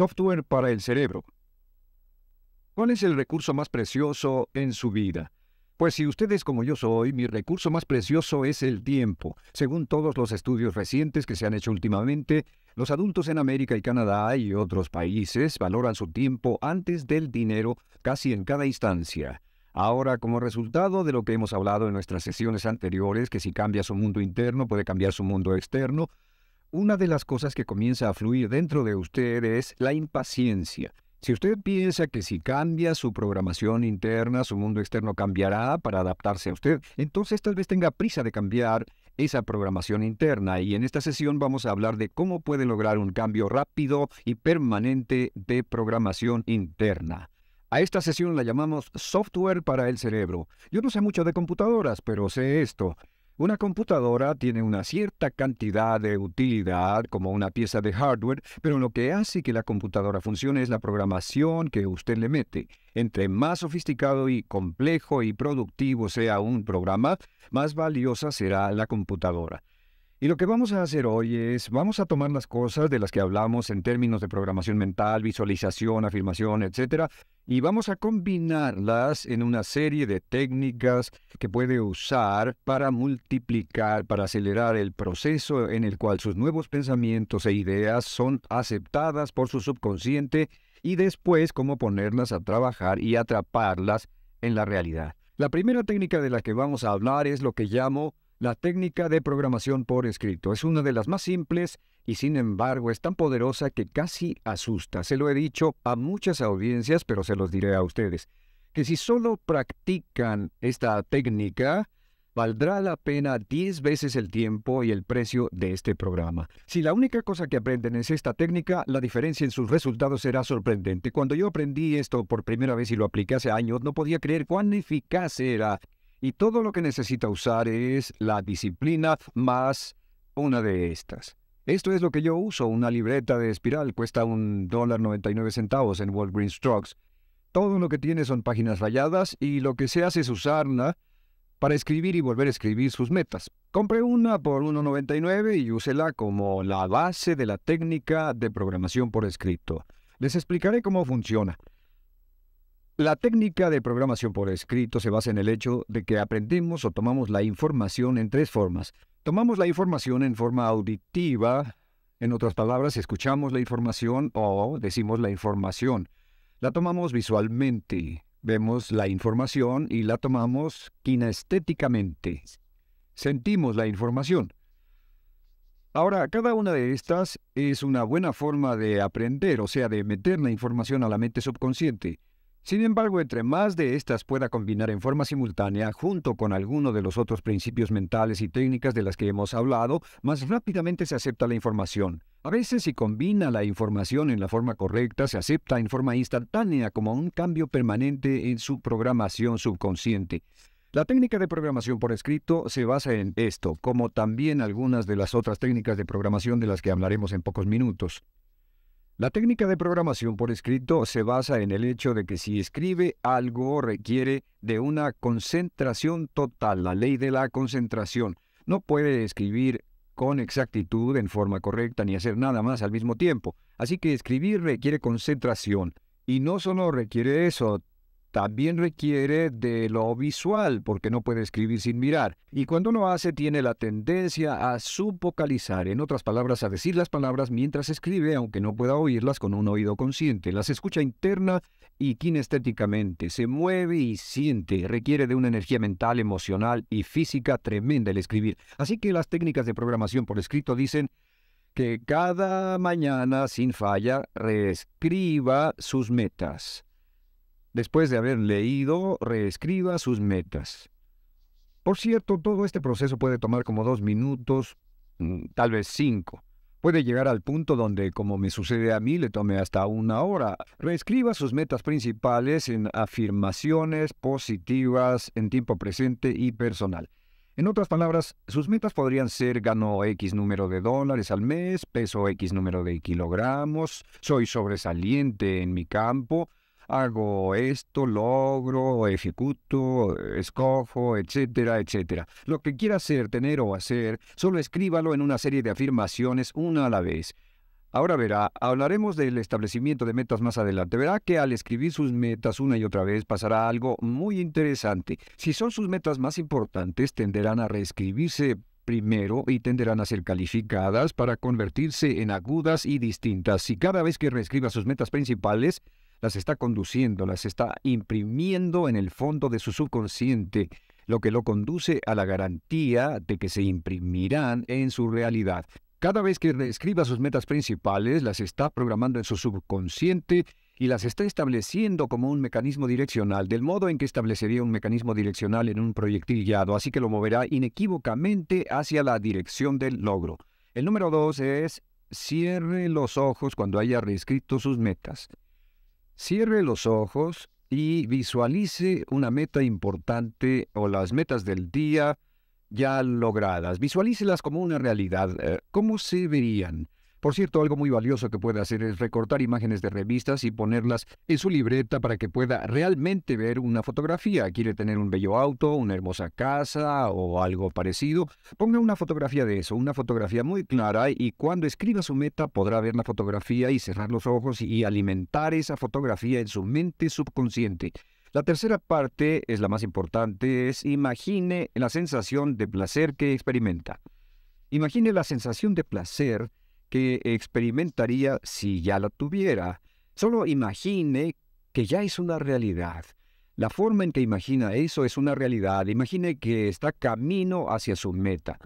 Software para el cerebro. ¿Cuál es el recurso más precioso en su vida? Pues si usted es como yo soy, mi recurso más precioso es el tiempo. Según todos los estudios recientes que se han hecho últimamente, los adultos en América y Canadá y otros países valoran su tiempo antes del dinero casi en cada instancia. Ahora, como resultado de lo que hemos hablado en nuestras sesiones anteriores, que si cambia su mundo interno puede cambiar su mundo externo, una de las cosas que comienza a fluir dentro de usted es la impaciencia. Si usted piensa que si cambia su programación interna, su mundo externo cambiará para adaptarse a usted, entonces tal vez tenga prisa de cambiar esa programación interna y en esta sesión vamos a hablar de cómo puede lograr un cambio rápido y permanente de programación interna. A esta sesión la llamamos software para el cerebro. Yo no sé mucho de computadoras, pero sé esto. Una computadora tiene una cierta cantidad de utilidad como una pieza de hardware, pero lo que hace que la computadora funcione es la programación que usted le mete. Entre más sofisticado y complejo y productivo sea un programa, más valiosa será la computadora. Y lo que vamos a hacer hoy es, vamos a tomar las cosas de las que hablamos en términos de programación mental, visualización, afirmación, etcétera, y vamos a combinarlas en una serie de técnicas que puede usar para multiplicar, para acelerar el proceso en el cual sus nuevos pensamientos e ideas son aceptadas por su subconsciente y después cómo ponerlas a trabajar y atraparlas en la realidad. La primera técnica de la que vamos a hablar es lo que llamo la técnica de programación por escrito es una de las más simples y sin embargo es tan poderosa que casi asusta. Se lo he dicho a muchas audiencias, pero se los diré a ustedes, que si solo practican esta técnica, valdrá la pena 10 veces el tiempo y el precio de este programa. Si la única cosa que aprenden es esta técnica, la diferencia en sus resultados será sorprendente. Cuando yo aprendí esto por primera vez y lo apliqué hace años, no podía creer cuán eficaz era y todo lo que necesita usar es la disciplina más una de estas. Esto es lo que yo uso, una libreta de espiral, cuesta un dólar 99 centavos en Walgreens Trucks. Todo lo que tiene son páginas rayadas y lo que se hace es usarla para escribir y volver a escribir sus metas. Compré una por 1,99 y úsela como la base de la técnica de programación por escrito. Les explicaré cómo funciona. La técnica de programación por escrito se basa en el hecho de que aprendemos o tomamos la información en tres formas. Tomamos la información en forma auditiva, en otras palabras, escuchamos la información o decimos la información. La tomamos visualmente, vemos la información y la tomamos kinestéticamente. Sentimos la información. Ahora, cada una de estas es una buena forma de aprender, o sea, de meter la información a la mente subconsciente. Sin embargo, entre más de estas pueda combinar en forma simultánea, junto con alguno de los otros principios mentales y técnicas de las que hemos hablado, más rápidamente se acepta la información. A veces si combina la información en la forma correcta, se acepta en forma instantánea como un cambio permanente en su programación subconsciente. La técnica de programación por escrito se basa en esto, como también algunas de las otras técnicas de programación de las que hablaremos en pocos minutos. La técnica de programación por escrito se basa en el hecho de que si escribe algo requiere de una concentración total, la ley de la concentración. No puede escribir con exactitud, en forma correcta, ni hacer nada más al mismo tiempo. Así que escribir requiere concentración. Y no solo requiere eso, también requiere de lo visual, porque no puede escribir sin mirar. Y cuando no hace, tiene la tendencia a subvocalizar, en otras palabras, a decir las palabras mientras escribe, aunque no pueda oírlas con un oído consciente. Las escucha interna y kinestéticamente. Se mueve y siente. Requiere de una energía mental, emocional y física tremenda el escribir. Así que las técnicas de programación por escrito dicen que cada mañana, sin falla, reescriba sus metas después de haber leído, reescriba sus metas. Por cierto, todo este proceso puede tomar como dos minutos, mm, tal vez cinco. Puede llegar al punto donde, como me sucede a mí, le tome hasta una hora. Reescriba sus metas principales en afirmaciones positivas en tiempo presente y personal. En otras palabras, sus metas podrían ser gano X número de dólares al mes, peso X número de kilogramos, soy sobresaliente en mi campo, hago esto, logro, ejecuto, escojo, etcétera, etcétera. Lo que quiera hacer, tener o hacer, solo escríbalo en una serie de afirmaciones una a la vez. Ahora verá, hablaremos del establecimiento de metas más adelante. Verá que al escribir sus metas una y otra vez pasará algo muy interesante. Si son sus metas más importantes, tenderán a reescribirse primero y tenderán a ser calificadas para convertirse en agudas y distintas. Si cada vez que reescriba sus metas principales, las está conduciendo, las está imprimiendo en el fondo de su subconsciente, lo que lo conduce a la garantía de que se imprimirán en su realidad. Cada vez que reescriba sus metas principales, las está programando en su subconsciente y las está estableciendo como un mecanismo direccional, del modo en que establecería un mecanismo direccional en un proyectil guiado, así que lo moverá inequívocamente hacia la dirección del logro. El número dos es cierre los ojos cuando haya reescrito sus metas. Cierre los ojos y visualice una meta importante o las metas del día ya logradas. Visualícelas como una realidad. Eh, ¿Cómo se verían? Por cierto, algo muy valioso que puede hacer es recortar imágenes de revistas y ponerlas en su libreta para que pueda realmente ver una fotografía. Quiere tener un bello auto, una hermosa casa o algo parecido. Ponga una fotografía de eso, una fotografía muy clara y cuando escriba su meta podrá ver la fotografía y cerrar los ojos y alimentar esa fotografía en su mente subconsciente. La tercera parte es la más importante, es imagine la sensación de placer que experimenta. Imagine la sensación de placer que experimentaría si ya la tuviera. Solo imagine que ya es una realidad. La forma en que imagina eso es una realidad. Imagine que está camino hacia su meta.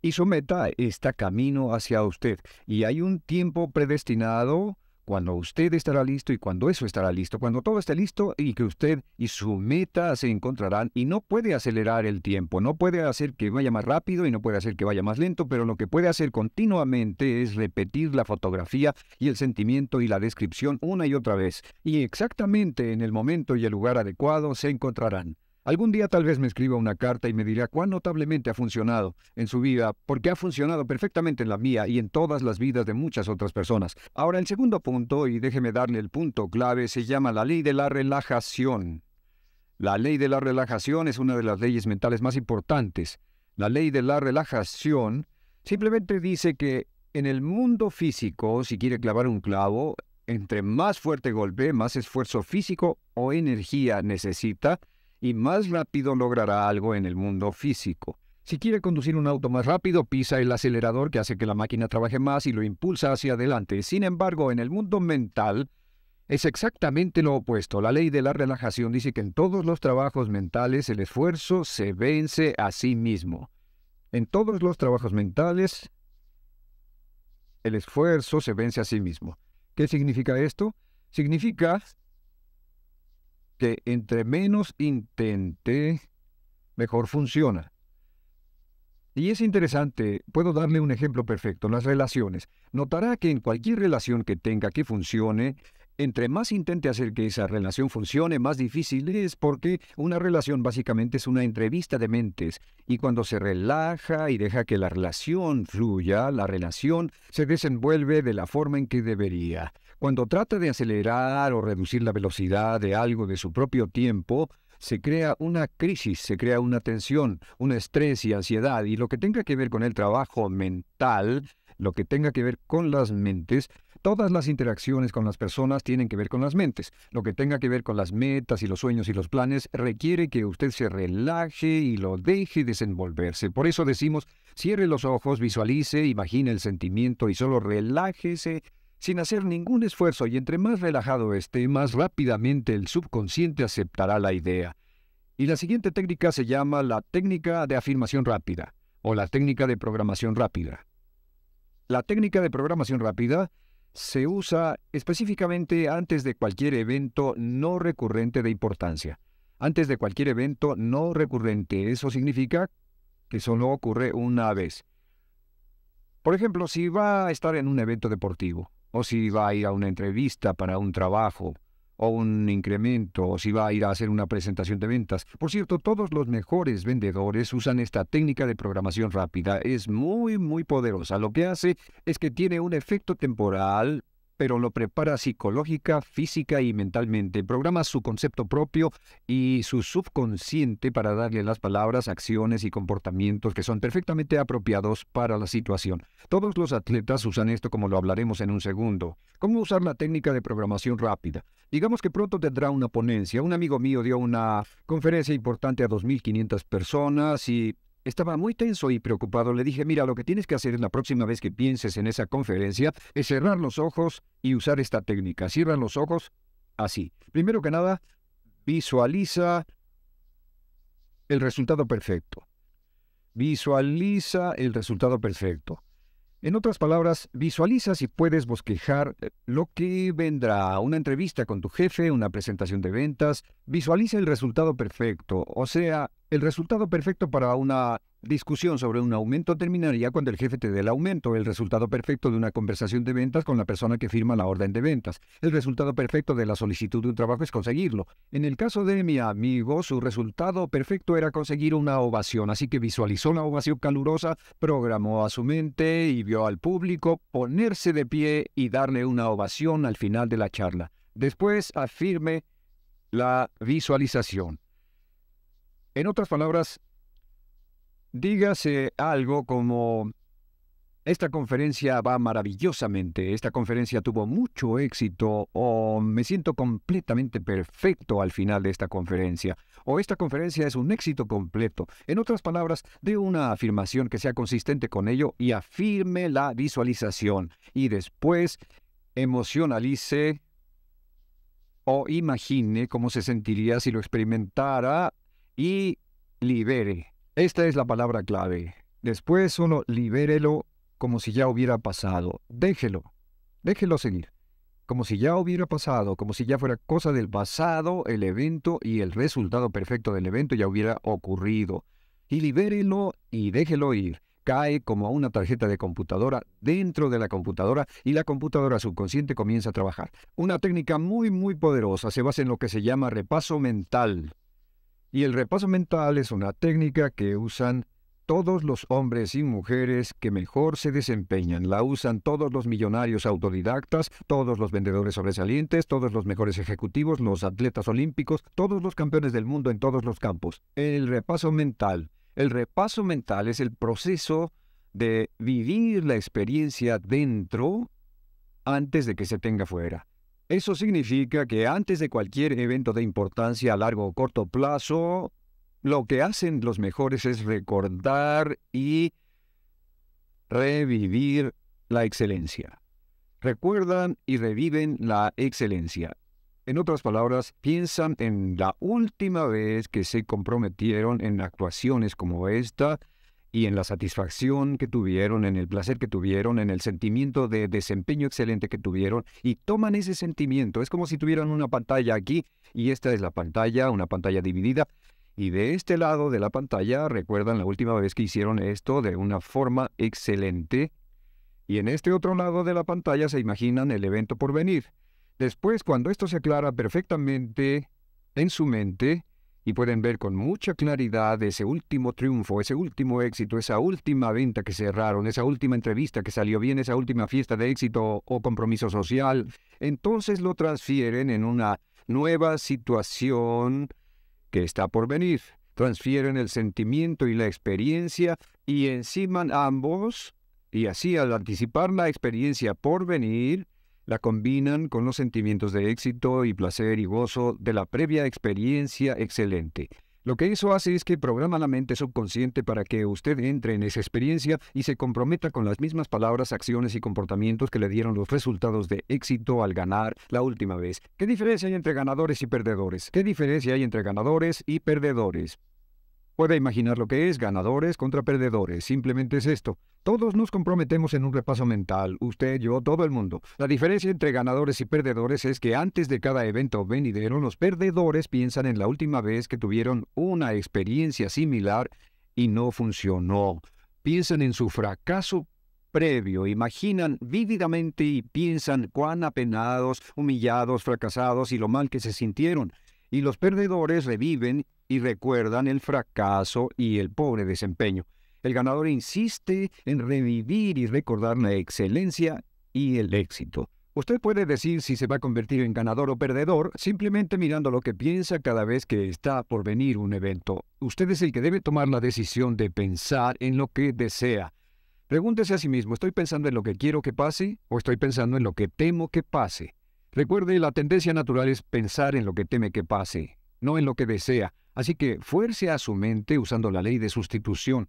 Y su meta está camino hacia usted. Y hay un tiempo predestinado cuando usted estará listo y cuando eso estará listo, cuando todo esté listo y que usted y su meta se encontrarán y no puede acelerar el tiempo, no puede hacer que vaya más rápido y no puede hacer que vaya más lento, pero lo que puede hacer continuamente es repetir la fotografía y el sentimiento y la descripción una y otra vez y exactamente en el momento y el lugar adecuado se encontrarán. Algún día tal vez me escriba una carta y me dirá cuán notablemente ha funcionado en su vida, porque ha funcionado perfectamente en la mía y en todas las vidas de muchas otras personas. Ahora, el segundo punto, y déjeme darle el punto clave, se llama la ley de la relajación. La ley de la relajación es una de las leyes mentales más importantes. La ley de la relajación simplemente dice que en el mundo físico, si quiere clavar un clavo, entre más fuerte golpe, más esfuerzo físico o energía necesita, y más rápido logrará algo en el mundo físico. Si quiere conducir un auto más rápido, pisa el acelerador que hace que la máquina trabaje más y lo impulsa hacia adelante. Sin embargo, en el mundo mental es exactamente lo opuesto. La ley de la relajación dice que en todos los trabajos mentales el esfuerzo se vence a sí mismo. En todos los trabajos mentales el esfuerzo se vence a sí mismo. ¿Qué significa esto? Significa que entre menos intente, mejor funciona. Y es interesante, puedo darle un ejemplo perfecto, las relaciones. Notará que en cualquier relación que tenga que funcione, entre más intente hacer que esa relación funcione, más difícil es porque una relación básicamente es una entrevista de mentes y cuando se relaja y deja que la relación fluya, la relación se desenvuelve de la forma en que debería. Cuando trata de acelerar o reducir la velocidad de algo de su propio tiempo, se crea una crisis, se crea una tensión, un estrés y ansiedad, y lo que tenga que ver con el trabajo mental, lo que tenga que ver con las mentes, todas las interacciones con las personas tienen que ver con las mentes. Lo que tenga que ver con las metas y los sueños y los planes requiere que usted se relaje y lo deje desenvolverse. Por eso decimos, cierre los ojos, visualice, imagine el sentimiento y solo relájese sin hacer ningún esfuerzo y entre más relajado esté, más rápidamente el subconsciente aceptará la idea. Y la siguiente técnica se llama la técnica de afirmación rápida o la técnica de programación rápida. La técnica de programación rápida se usa específicamente antes de cualquier evento no recurrente de importancia. Antes de cualquier evento no recurrente, eso significa que solo ocurre una vez. Por ejemplo, si va a estar en un evento deportivo, o si va a ir a una entrevista para un trabajo, o un incremento, o si va a ir a hacer una presentación de ventas. Por cierto, todos los mejores vendedores usan esta técnica de programación rápida. Es muy, muy poderosa. Lo que hace es que tiene un efecto temporal pero lo prepara psicológica, física y mentalmente. Programa su concepto propio y su subconsciente para darle las palabras, acciones y comportamientos que son perfectamente apropiados para la situación. Todos los atletas usan esto como lo hablaremos en un segundo. ¿Cómo usar la técnica de programación rápida? Digamos que pronto tendrá una ponencia. Un amigo mío dio una conferencia importante a 2.500 personas y estaba muy tenso y preocupado. Le dije, mira, lo que tienes que hacer la próxima vez que pienses en esa conferencia es cerrar los ojos y usar esta técnica. Cierran los ojos así. Primero que nada, visualiza el resultado perfecto. Visualiza el resultado perfecto. En otras palabras, visualiza si puedes bosquejar eh, lo que vendrá, una entrevista con tu jefe, una presentación de ventas, visualiza el resultado perfecto, o sea, el resultado perfecto para una discusión sobre un aumento terminaría cuando el jefe te dé el aumento, el resultado perfecto de una conversación de ventas con la persona que firma la orden de ventas. El resultado perfecto de la solicitud de un trabajo es conseguirlo. En el caso de mi amigo, su resultado perfecto era conseguir una ovación, así que visualizó la ovación calurosa, programó a su mente y vio al público ponerse de pie y darle una ovación al final de la charla. Después afirme la visualización. En otras palabras, dígase algo como, esta conferencia va maravillosamente, esta conferencia tuvo mucho éxito, o me siento completamente perfecto al final de esta conferencia, o esta conferencia es un éxito completo. En otras palabras, dé una afirmación que sea consistente con ello y afirme la visualización, y después emocionalice o imagine cómo se sentiría si lo experimentara y libere. Esta es la palabra clave. Después solo libérelo como si ya hubiera pasado. Déjelo. Déjelo seguir. Como si ya hubiera pasado, como si ya fuera cosa del pasado, el evento y el resultado perfecto del evento ya hubiera ocurrido. Y libérelo y déjelo ir cae como a una tarjeta de computadora dentro de la computadora y la computadora subconsciente comienza a trabajar. Una técnica muy muy poderosa se basa en lo que se llama repaso mental. Y el repaso mental es una técnica que usan todos los hombres y mujeres que mejor se desempeñan. La usan todos los millonarios autodidactas, todos los vendedores sobresalientes, todos los mejores ejecutivos, los atletas olímpicos, todos los campeones del mundo en todos los campos. El repaso mental. El repaso mental es el proceso de vivir la experiencia dentro antes de que se tenga fuera. Eso significa que antes de cualquier evento de importancia a largo o corto plazo, lo que hacen los mejores es recordar y revivir la excelencia. Recuerdan y reviven la excelencia. En otras palabras, piensan en la última vez que se comprometieron en actuaciones como esta y en la satisfacción que tuvieron, en el placer que tuvieron, en el sentimiento de desempeño excelente que tuvieron, y toman ese sentimiento. Es como si tuvieran una pantalla aquí, y esta es la pantalla, una pantalla dividida, y de este lado de la pantalla recuerdan la última vez que hicieron esto de una forma excelente, y en este otro lado de la pantalla se imaginan el evento por venir. Después, cuando esto se aclara perfectamente en su mente, y pueden ver con mucha claridad ese último triunfo, ese último éxito, esa última venta que cerraron, esa última entrevista que salió bien, esa última fiesta de éxito o compromiso social. Entonces lo transfieren en una nueva situación que está por venir. Transfieren el sentimiento y la experiencia y encima ambos y así al anticipar la experiencia por venir, la combinan con los sentimientos de éxito y placer y gozo de la previa experiencia excelente. Lo que eso hace es que programa la mente subconsciente para que usted entre en esa experiencia y se comprometa con las mismas palabras, acciones y comportamientos que le dieron los resultados de éxito al ganar la última vez. ¿Qué diferencia hay entre ganadores y perdedores? ¿Qué diferencia hay entre ganadores y perdedores? Puede imaginar lo que es, ganadores contra perdedores, simplemente es esto. Todos nos comprometemos en un repaso mental, usted, yo, todo el mundo. La diferencia entre ganadores y perdedores es que antes de cada evento venidero, los perdedores piensan en la última vez que tuvieron una experiencia similar y no funcionó. Piensan en su fracaso previo, imaginan vívidamente y piensan cuán apenados, humillados, fracasados y lo mal que se sintieron. Y los perdedores reviven y recuerdan el fracaso y el pobre desempeño. El ganador insiste en revivir y recordar la excelencia y el éxito. Usted puede decir si se va a convertir en ganador o perdedor simplemente mirando lo que piensa cada vez que está por venir un evento. Usted es el que debe tomar la decisión de pensar en lo que desea. Pregúntese a sí mismo, ¿estoy pensando en lo que quiero que pase o estoy pensando en lo que temo que pase? Recuerde, la tendencia natural es pensar en lo que teme que pase, no en lo que desea. Así que fuerce a su mente usando la ley de sustitución.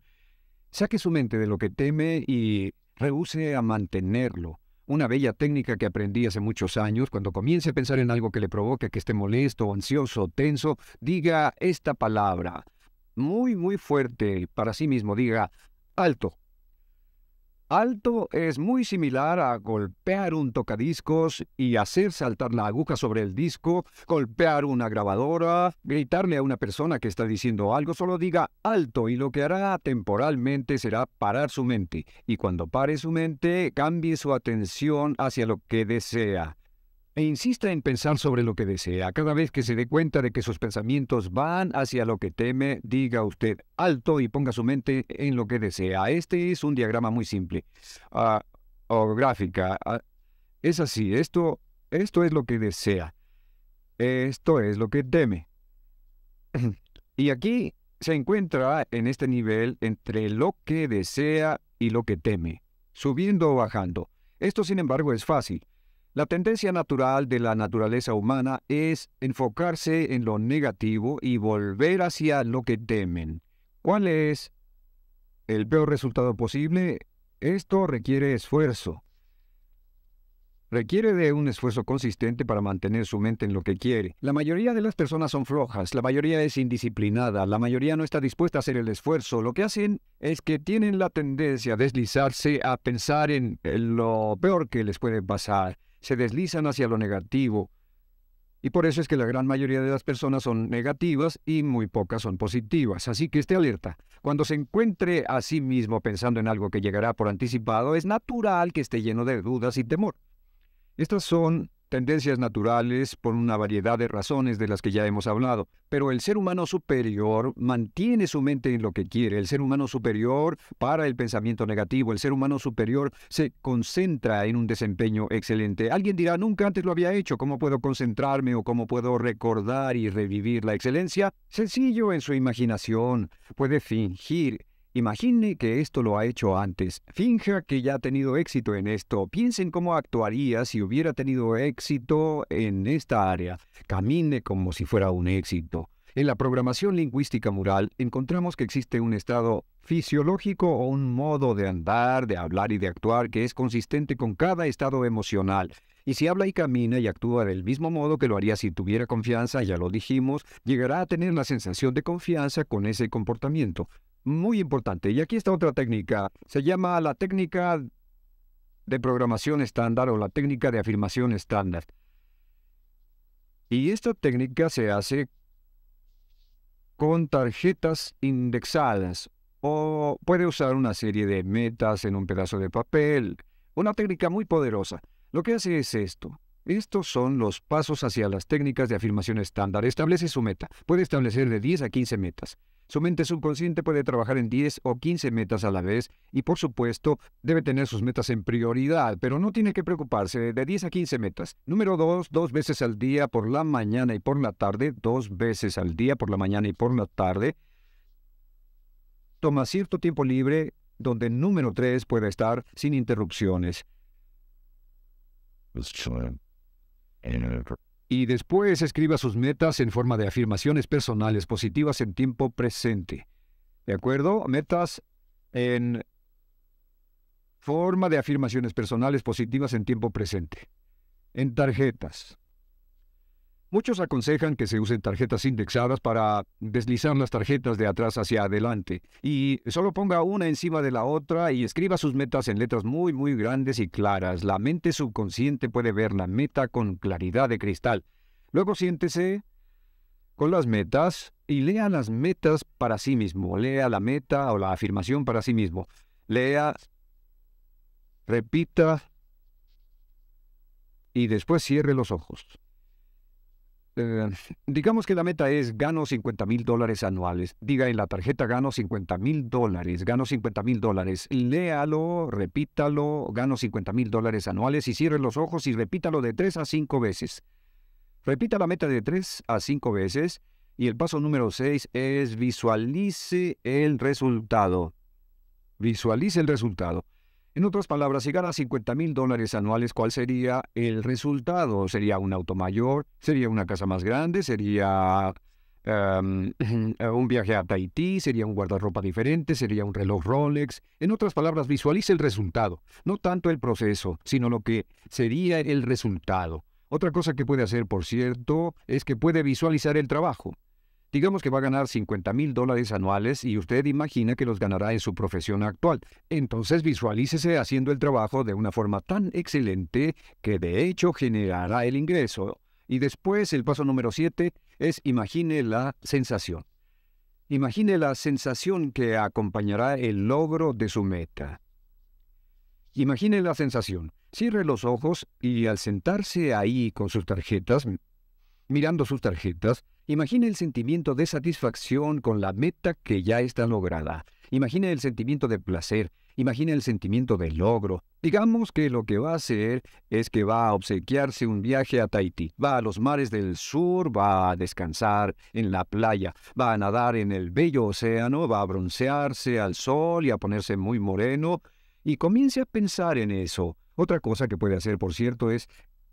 Saque su mente de lo que teme y rehúse a mantenerlo. Una bella técnica que aprendí hace muchos años, cuando comience a pensar en algo que le provoque que esté molesto, ansioso, tenso, diga esta palabra muy, muy fuerte para sí mismo, diga alto. Alto es muy similar a golpear un tocadiscos y hacer saltar la aguja sobre el disco, golpear una grabadora, gritarle a una persona que está diciendo algo, solo diga alto y lo que hará temporalmente será parar su mente. Y cuando pare su mente, cambie su atención hacia lo que desea e insista en pensar sobre lo que desea. Cada vez que se dé cuenta de que sus pensamientos van hacia lo que teme, diga usted alto y ponga su mente en lo que desea. Este es un diagrama muy simple ah, o gráfica. Ah, es así, esto, esto es lo que desea. Esto es lo que teme. y aquí se encuentra en este nivel entre lo que desea y lo que teme, subiendo o bajando. Esto, sin embargo, es fácil. La tendencia natural de la naturaleza humana es enfocarse en lo negativo y volver hacia lo que temen. ¿Cuál es el peor resultado posible? Esto requiere esfuerzo. Requiere de un esfuerzo consistente para mantener su mente en lo que quiere. La mayoría de las personas son flojas, la mayoría es indisciplinada, la mayoría no está dispuesta a hacer el esfuerzo. Lo que hacen es que tienen la tendencia a deslizarse a pensar en lo peor que les puede pasar se deslizan hacia lo negativo. Y por eso es que la gran mayoría de las personas son negativas y muy pocas son positivas. Así que esté alerta. Cuando se encuentre a sí mismo pensando en algo que llegará por anticipado, es natural que esté lleno de dudas y temor. Estas son tendencias naturales por una variedad de razones de las que ya hemos hablado. Pero el ser humano superior mantiene su mente en lo que quiere. El ser humano superior para el pensamiento negativo. El ser humano superior se concentra en un desempeño excelente. Alguien dirá, nunca antes lo había hecho. ¿Cómo puedo concentrarme o cómo puedo recordar y revivir la excelencia? Sencillo en su imaginación. Puede fingir Imagine que esto lo ha hecho antes. Finja que ya ha tenido éxito en esto. Piensen cómo actuaría si hubiera tenido éxito en esta área. Camine como si fuera un éxito. En la programación lingüística mural encontramos que existe un estado fisiológico o un modo de andar, de hablar y de actuar que es consistente con cada estado emocional. Y si habla y camina y actúa del mismo modo que lo haría si tuviera confianza, ya lo dijimos, llegará a tener la sensación de confianza con ese comportamiento muy importante. Y aquí está otra técnica. Se llama la técnica de programación estándar o la técnica de afirmación estándar. Y esta técnica se hace con tarjetas indexadas o puede usar una serie de metas en un pedazo de papel. Una técnica muy poderosa. Lo que hace es esto. Estos son los pasos hacia las técnicas de afirmación estándar. Establece su meta. Puede establecer de 10 a 15 metas. Su mente subconsciente puede trabajar en 10 o 15 metas a la vez y por supuesto debe tener sus metas en prioridad, pero no tiene que preocuparse de 10 a 15 metas. Número 2, dos veces al día por la mañana y por la tarde, dos veces al día por la mañana y por la tarde. Toma cierto tiempo libre donde número 3 pueda estar sin interrupciones y después escriba sus metas en forma de afirmaciones personales positivas en tiempo presente. ¿De acuerdo? Metas en forma de afirmaciones personales positivas en tiempo presente. En tarjetas. Muchos aconsejan que se usen tarjetas indexadas para deslizar las tarjetas de atrás hacia adelante y solo ponga una encima de la otra y escriba sus metas en letras muy muy grandes y claras. La mente subconsciente puede ver la meta con claridad de cristal. Luego siéntese con las metas y lea las metas para sí mismo. Lea la meta o la afirmación para sí mismo. Lea, repita y después cierre los ojos digamos que la meta es gano 50 mil dólares anuales. Diga en la tarjeta gano 50 mil dólares, gano 50 mil dólares. Léalo, repítalo, gano 50 mil dólares anuales y cierre los ojos y repítalo de 3 a 5 veces. Repita la meta de 3 a 5 veces y el paso número 6 es visualice el resultado. Visualice el resultado. En otras palabras, si a 50 mil dólares anuales, ¿cuál sería el resultado? ¿Sería un auto mayor? ¿Sería una casa más grande? ¿Sería em, un viaje a Tahití? ¿Sería un guardarropa diferente? ¿Sería un reloj Rolex? En otras palabras, visualice el resultado, no tanto el proceso, sino lo que sería el resultado. Otra cosa que puede hacer, por cierto, es que puede visualizar el trabajo. Digamos que va a ganar 50 mil dólares anuales y usted imagina que los ganará en su profesión actual. Entonces visualícese haciendo el trabajo de una forma tan excelente que de hecho generará el ingreso. Y después el paso número 7 es imagine la sensación. Imagine la sensación que acompañará el logro de su meta. Imagine la sensación. Cierre los ojos y al sentarse ahí con sus tarjetas, mirando sus tarjetas, Imagina el sentimiento de satisfacción con la meta que ya está lograda. Imagina el sentimiento de placer. Imagina el sentimiento de logro. Digamos que lo que va a hacer es que va a obsequiarse un viaje a Tahití. Va a los mares del sur, va a descansar en la playa, va a nadar en el bello océano, va a broncearse al sol y a ponerse muy moreno. Y comience a pensar en eso. Otra cosa que puede hacer, por cierto, es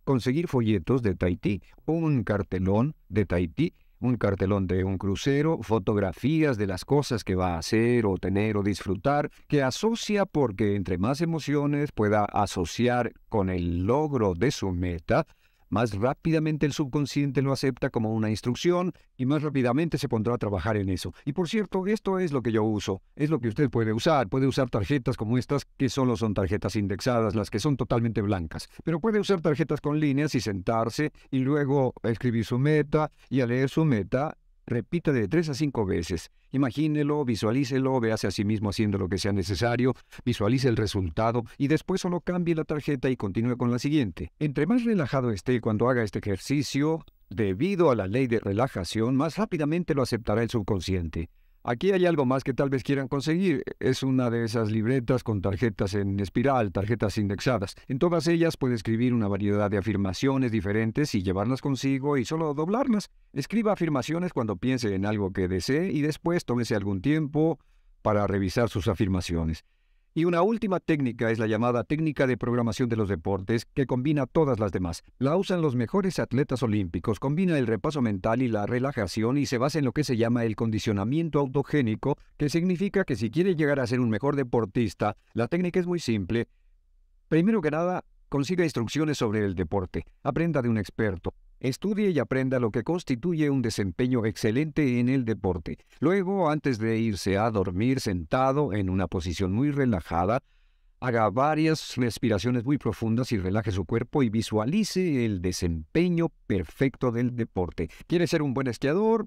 conseguir folletos de Tahití, un cartelón de Tahití un cartelón de un crucero, fotografías de las cosas que va a hacer o tener o disfrutar, que asocia porque entre más emociones pueda asociar con el logro de su meta, más rápidamente el subconsciente lo acepta como una instrucción y más rápidamente se pondrá a trabajar en eso. Y por cierto, esto es lo que yo uso, es lo que usted puede usar. Puede usar tarjetas como estas, que solo son tarjetas indexadas, las que son totalmente blancas. Pero puede usar tarjetas con líneas y sentarse y luego escribir su meta y a leer su meta Repita de tres a cinco veces. Imagínelo, visualícelo, véase a sí mismo haciendo lo que sea necesario, visualice el resultado y después solo cambie la tarjeta y continúe con la siguiente. Entre más relajado esté cuando haga este ejercicio, debido a la ley de relajación, más rápidamente lo aceptará el subconsciente. Aquí hay algo más que tal vez quieran conseguir. Es una de esas libretas con tarjetas en espiral, tarjetas indexadas. En todas ellas puede escribir una variedad de afirmaciones diferentes y llevarlas consigo y solo doblarlas. Escriba afirmaciones cuando piense en algo que desee y después tómese algún tiempo para revisar sus afirmaciones. Y una última técnica es la llamada técnica de programación de los deportes, que combina todas las demás. La usan los mejores atletas olímpicos, combina el repaso mental y la relajación y se basa en lo que se llama el condicionamiento autogénico, que significa que si quiere llegar a ser un mejor deportista, la técnica es muy simple. Primero que nada, consiga instrucciones sobre el deporte, aprenda de un experto, Estudie y aprenda lo que constituye un desempeño excelente en el deporte. Luego, antes de irse a dormir sentado en una posición muy relajada, haga varias respiraciones muy profundas y relaje su cuerpo y visualice el desempeño perfecto del deporte. ¿Quiere ser un buen esquiador?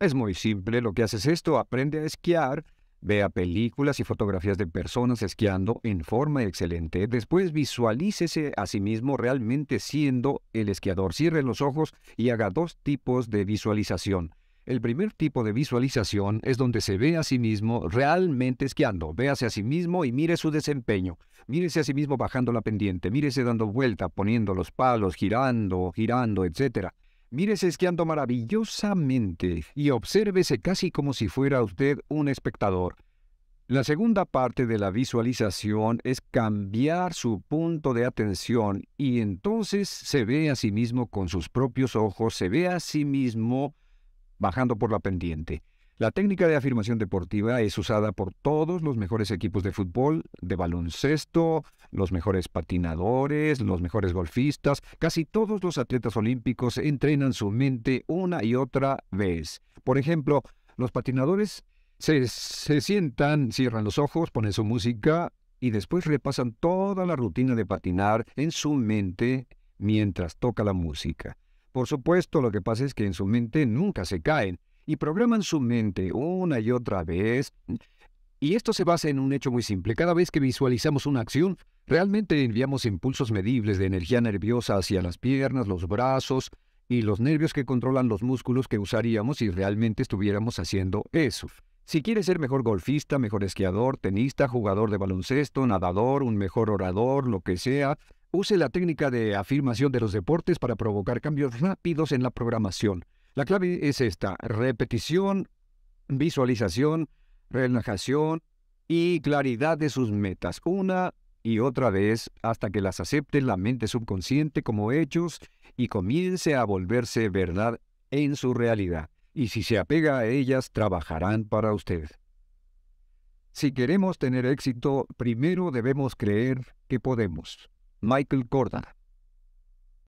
Es muy simple lo que haces esto, aprende a esquiar Vea películas y fotografías de personas esquiando en forma excelente. Después visualícese a sí mismo realmente siendo el esquiador. Cierre los ojos y haga dos tipos de visualización. El primer tipo de visualización es donde se ve a sí mismo realmente esquiando. Véase a sí mismo y mire su desempeño. Mírese a sí mismo bajando la pendiente, mírese dando vuelta, poniendo los palos, girando, girando, etcétera. Mírese esquiando maravillosamente y obsérvese casi como si fuera usted un espectador. La segunda parte de la visualización es cambiar su punto de atención y entonces se ve a sí mismo con sus propios ojos, se ve a sí mismo bajando por la pendiente. La técnica de afirmación deportiva es usada por todos los mejores equipos de fútbol, de baloncesto, los mejores patinadores, los mejores golfistas. Casi todos los atletas olímpicos entrenan su mente una y otra vez. Por ejemplo, los patinadores se, sientan, cierran los ojos, ponen su música y después repasan toda la rutina de patinar en su mente mientras toca la música. Por supuesto, lo que pasa es que en su mente nunca se caen y programan su mente una y otra vez. Y esto se basa en un hecho muy simple. Cada vez que visualizamos una acción, realmente enviamos impulsos medibles de energía nerviosa hacia las piernas, los brazos y los nervios que controlan los músculos que usaríamos si realmente estuviéramos haciendo eso. Si quieres ser mejor golfista, mejor esquiador, tenista, jugador de baloncesto, nadador, un mejor orador, lo que sea, use la técnica de afirmación de los deportes para provocar cambios rápidos en la programación. La clave es esta, repetición, visualización, relajación y claridad de sus metas, una y otra vez hasta que las acepte la mente subconsciente como hechos y comience a volverse verdad en su realidad. Y si se apega a ellas, trabajarán para usted. Si queremos tener éxito, primero debemos creer que podemos. Michael Corda